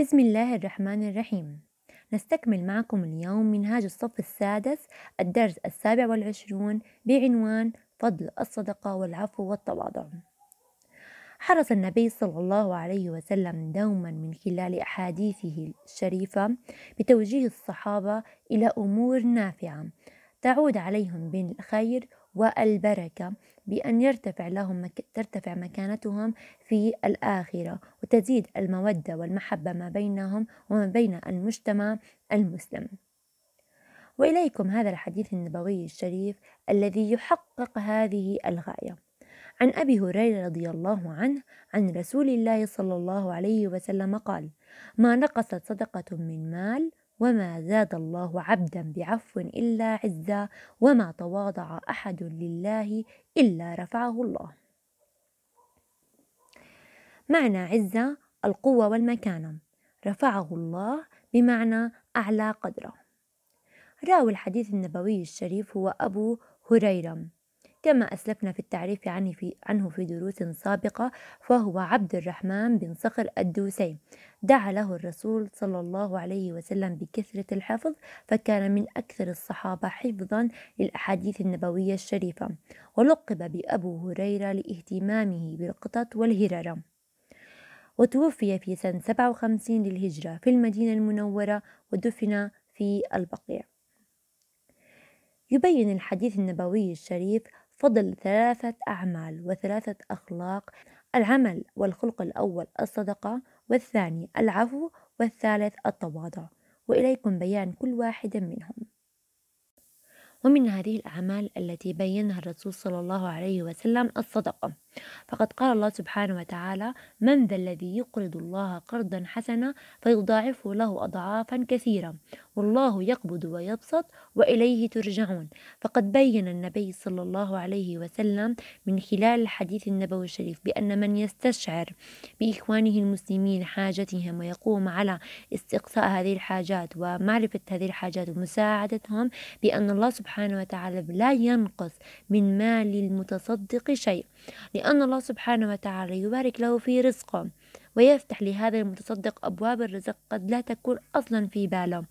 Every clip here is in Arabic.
بسم الله الرحمن الرحيم نستكمل معكم اليوم منهاج الصف السادس الدرس السابع والعشرون بعنوان فضل الصدقة والعفو والتواضع حرص النبي صلى الله عليه وسلم دوما من خلال أحاديثه الشريفة بتوجيه الصحابة إلى أمور نافعة تعود عليهم بالخير والبركة بأن يرتفع لهم مك... ترتفع مكانتهم في الآخرة وتزيد المودة والمحبة ما بينهم وما بين المجتمع المسلم. وإليكم هذا الحديث النبوي الشريف الذي يحقق هذه الغاية. عن أبي هريرة رضي الله عنه عن رسول الله صلى الله عليه وسلم قال: ما نقصت صدقة من مال وما زاد الله عبدا بعفو إلا عزا وما تواضع أحد لله إلا رفعه الله معنى عزة القوة والمكانة رفعه الله بمعنى أعلى قدره راوي الحديث النبوي الشريف هو أبو هريرة كما أسلفنا في التعريف عنه في, عنه في دروس سابقة فهو عبد الرحمن بن صخر الدوسي دعا له الرسول صلى الله عليه وسلم بكثرة الحفظ فكان من أكثر الصحابة حفظا للأحاديث النبوية الشريفة ولقب بأبو هريرة لاهتمامه بالقطط والهررة وتوفي في سنة 57 للهجرة في المدينة المنورة ودفن في البقيع يبين الحديث النبوي الشريف فضل ثلاثة أعمال وثلاثة أخلاق العمل والخلق الأول الصدقة والثاني العفو والثالث التواضع وإليكم بيان كل واحد منهم ومن هذه الأعمال التي بينها الرسول صلى الله عليه وسلم الصدقة فقد قال الله سبحانه وتعالى من ذا الذي يقرض الله قرضا حسنا فيضاعفه له أضعافا كثيرة والله يقبض ويبسط وإليه ترجعون فقد بين النبي صلى الله عليه وسلم من خلال الحديث النبوي الشريف بأن من يستشعر بإخوانه المسلمين حاجتهم ويقوم على استقصاء هذه الحاجات ومعرفة هذه الحاجات ومساعدتهم بأن الله سبحانه وتعالى لا ينقص من مال المتصدق شيء لأن أن الله سبحانه وتعالى يبارك له في رزقه ويفتح لهذا المتصدق أبواب الرزق قد لا تكون أصلا في باله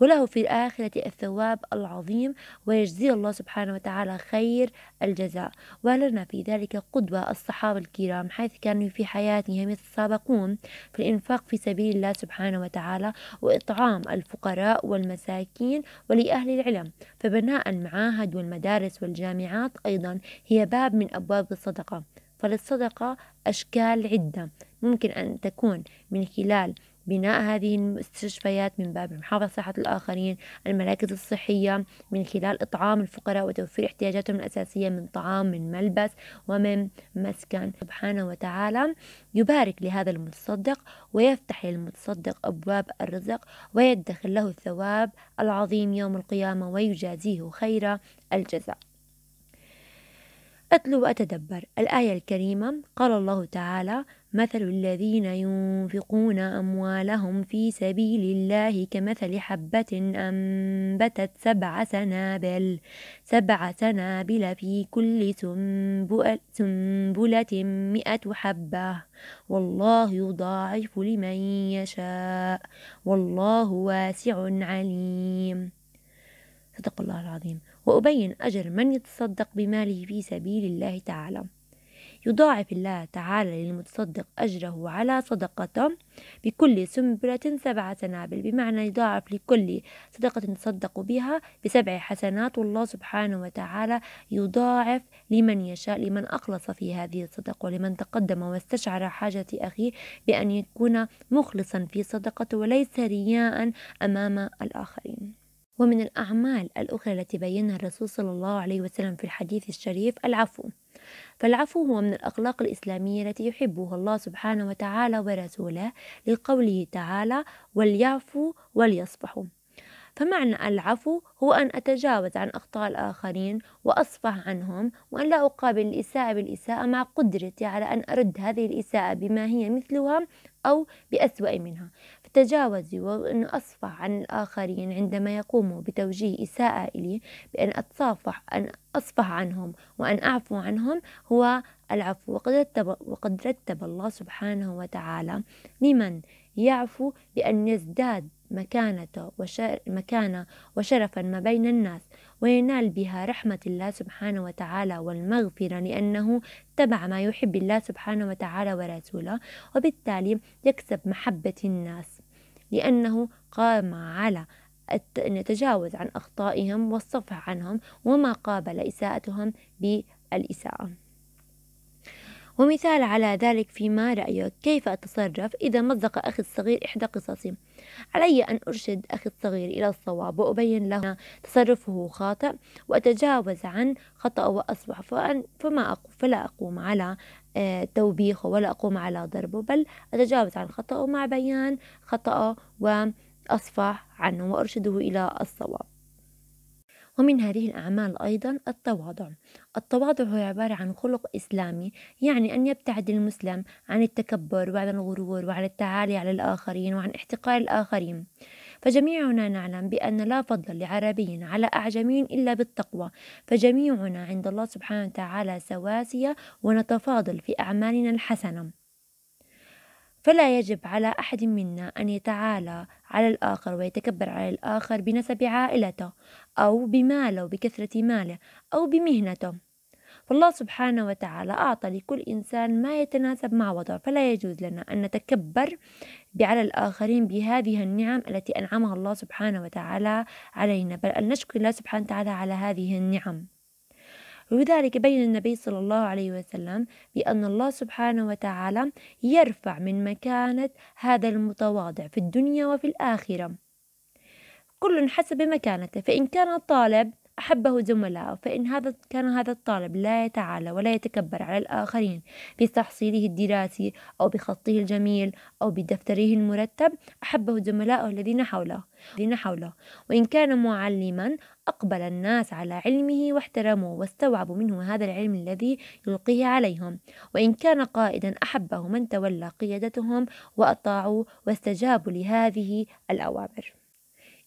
وله في الآخرة الثواب العظيم ويجزي الله سبحانه وتعالى خير الجزاء ولنا في ذلك قدوة الصحابة الكرام حيث كانوا في حياتهم يتسابقون في الإنفاق في سبيل الله سبحانه وتعالى وإطعام الفقراء والمساكين ولأهل العلم فبناء المعاهد والمدارس والجامعات أيضا هي باب من أبواب الصدقة فللصدقة أشكال عدة ممكن أن تكون من خلال بناء هذه المستشفيات من باب محافظة صحة الآخرين المراكز الصحية من خلال إطعام الفقراء وتوفير احتياجاتهم الأساسية من طعام من ملبس ومن مسكن سبحانه وتعالى يبارك لهذا المتصدق ويفتح للمتصدق أبواب الرزق ويدخر له الثواب العظيم يوم القيامة ويجازيه خير الجزاء أتلو وأتدبر الآية الكريمة قال الله تعالى مثل الذين ينفقون أموالهم في سبيل الله كمثل حبة أنبتت سبع سنابل سبع سنابل في كل سنبلة مئة حبة والله يضاعف لمن يشاء والله واسع عليم صدق الله العظيم وأبين أجر من يتصدق بماله في سبيل الله تعالى يضاعف الله تعالى للمتصدق أجره على صدقته بكل سنبلة سبع سنابل بمعنى يضاعف لكل صدقة تصدق بها بسبع حسنات والله سبحانه وتعالى يضاعف لمن يشاء لمن أخلص في هذه الصدقة ولمن تقدم واستشعر حاجة أخيه بأن يكون مخلصا في صدقته وليس رياء أمام الآخرين ومن الأعمال الأخرى التي بينها الرسول صلى الله عليه وسلم في الحديث الشريف العفو فالعفو هو من الأخلاق الإسلامية التي يحبها الله سبحانه وتعالى ورسوله لقوله تعالى وليعفوا وليصفحوا فمعنى العفو هو أن أتجاوز عن أخطاء الآخرين وأصفح عنهم وأن لا أقابل الإساءة بالإساءة مع قدرتي على أن أرد هذه الإساءة بما هي مثلها أو بأسوأ منها تجاوزي وأنه أصفح عن الآخرين عندما يقوموا بتوجيه إساءة إلي بأن أتصافح أن أصفح عنهم وأن أعفو عنهم هو العفو وقد رتب, وقد رتب الله سبحانه وتعالى لمن يعفو بأن يزداد مكانته وشر مكانة وشرفا ما بين الناس وينال بها رحمة الله سبحانه وتعالى والمغفرة لأنه اتبع ما يحب الله سبحانه وتعالى ورسوله وبالتالي يكسب محبة الناس لأنه قام على أن يتجاوز عن أخطائهم والصفح عنهم وما قابل إساءتهم بالإساءة ومثال على ذلك فيما رأيك كيف أتصرف إذا مزق أخي الصغير إحدى قصصي علي أن أرشد أخي الصغير إلى الصواب وأبين له تصرفه خاطئ وأتجاوز عن خطأ وأصبح فما أقوم فلا أقوم على آه، توبيخه ولا أقوم على ضربه بل أتجاوز عن خطأه مع بيان خطأه وأصفح عنه وأرشده إلى الصواب ومن هذه الأعمال أيضا التواضع التواضع هو عبارة عن خلق إسلامي يعني أن يبتعد المسلم عن التكبر وعن الغرور وعن التعالي على الآخرين وعن احتقار الآخرين فجميعنا نعلم بأن لا فضل لعربي على أعجمي إلا بالتقوى فجميعنا عند الله سبحانه وتعالى سواسية ونتفاضل في أعمالنا الحسنة فلا يجب على أحد منا أن يتعالى على الآخر ويتكبر على الآخر بنسب عائلته أو بماله بكثرة ماله أو بمهنته فالله سبحانه وتعالى أعطى لكل إنسان ما يتناسب مع وضعه فلا يجوز لنا أن نتكبر على الآخرين بهذه النعم التي أنعمها الله سبحانه وتعالى علينا بل أن نشكر الله سبحانه وتعالى على هذه النعم وبذلك بين النبي صلى الله عليه وسلم بأن الله سبحانه وتعالى يرفع من مكانة هذا المتواضع في الدنيا وفي الآخرة كل حسب مكانته فإن كان طالب أحبه زملائه فإن هذا كان هذا الطالب لا يتعالى ولا يتكبر على الآخرين في تحصيله الدراسي أو بخطه الجميل أو بدفتره المرتب أحبه زملائه الذين حوله الذين حوله وإن كان معلما أقبل الناس على علمه واحترموه واستوعبوا منه هذا العلم الذي يلقيه عليهم وإن كان قائدا أحبه من تولى قيادتهم وأطاعوا واستجابوا لهذه الأوامر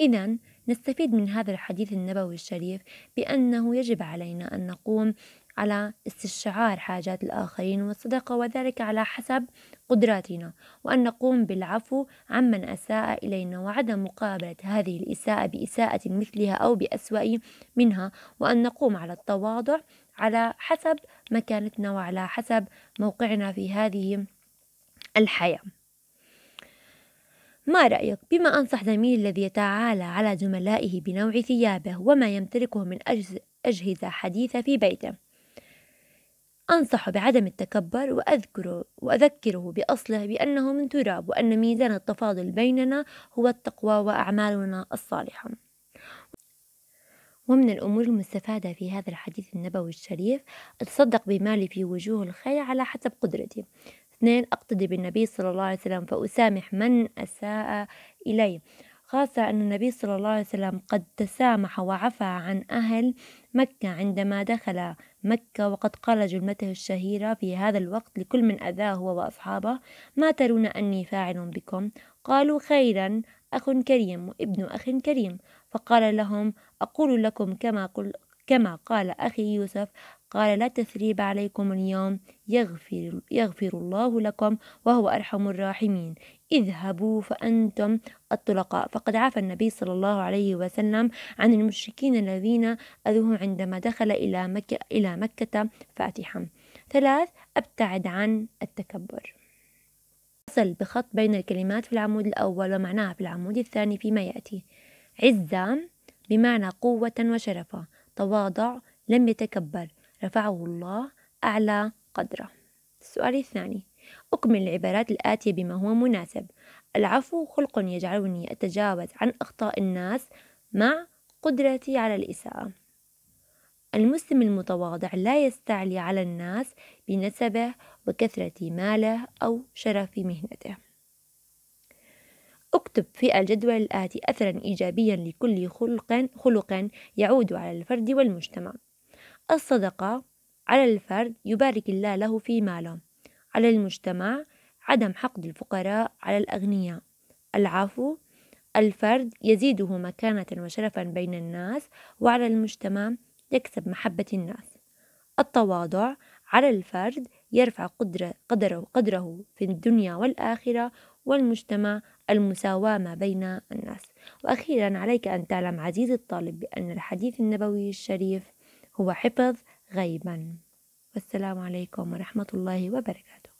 إذا نستفيد من هذا الحديث النبوي الشريف بأنه يجب علينا أن نقوم على استشعار حاجات الآخرين والصدقة وذلك على حسب قدراتنا وأن نقوم بالعفو عمن أساء إلينا وعدم مقابلة هذه الإساءة بإساءة مثلها أو بأسوأ منها وأن نقوم على التواضع على حسب مكانتنا وعلى حسب موقعنا في هذه الحياه ما رأيك بما أنصح زميلي الذي يتعالى على زملائه بنوع ثيابه وما يمتلكه من أجهزة حديثة في بيته أنصح بعدم التكبر وأذكره, وأذكره بأصله بأنه من تراب وأن ميزان التفاضل بيننا هو التقوى وأعمالنا الصالحة ومن الأمور المستفادة في هذا الحديث النبوي الشريف أتصدق بمالي في وجوه الخير على حسب قدرتي اثنين أقتدي بالنبي صلى الله عليه وسلم فأسامح من أساء إلي خاصة أن النبي صلى الله عليه وسلم قد تسامح وعفى عن أهل مكة عندما دخل مكة وقد قال جملته الشهيرة في هذا الوقت لكل من أذاه هو وأصحابه ما ترون أني فاعل بكم قالوا خيرا أخ كريم وابن أخ كريم فقال لهم أقول لكم كما, قل كما قال أخي يوسف قال لا تثريب عليكم اليوم يغفر, يغفر الله لكم وهو أرحم الراحمين اذهبوا فأنتم الطلقاء فقد عفى النبي صلى الله عليه وسلم عن المشركين الذين أذوهم عندما دخل إلى مكة, إلى مكة فاتحا ثلاث أبتعد عن التكبر فصل بخط بين الكلمات في العمود الأول ومعناها في العمود الثاني فيما يأتي عزة بمعنى قوة وشرفة تواضع لم يتكبر رفعه الله أعلى قدره السؤال الثاني أكمل العبارات الآتية بما هو مناسب العفو خلق يجعلني أتجاوز عن أخطاء الناس مع قدرتي على الإساءة المسلم المتواضع لا يستعلي على الناس بنسبه وكثرة ماله أو شرف مهنته اكتب في الجدول الآتي أثرا إيجابيا لكل خلق, خلق يعود على الفرد والمجتمع الصدقة على الفرد يبارك الله له في ماله على المجتمع عدم حقد الفقراء على الأغنياء العفو الفرد يزيده مكانة وشرفا بين الناس وعلى المجتمع يكسب محبة الناس التواضع على الفرد يرفع قدرة قدره قدره في الدنيا والآخرة والمجتمع المساواة ما بين الناس وأخيرا عليك أن تعلم عزيزي الطالب بأن الحديث النبوي الشريف هو حفظ غيبا والسلام عليكم ورحمة الله وبركاته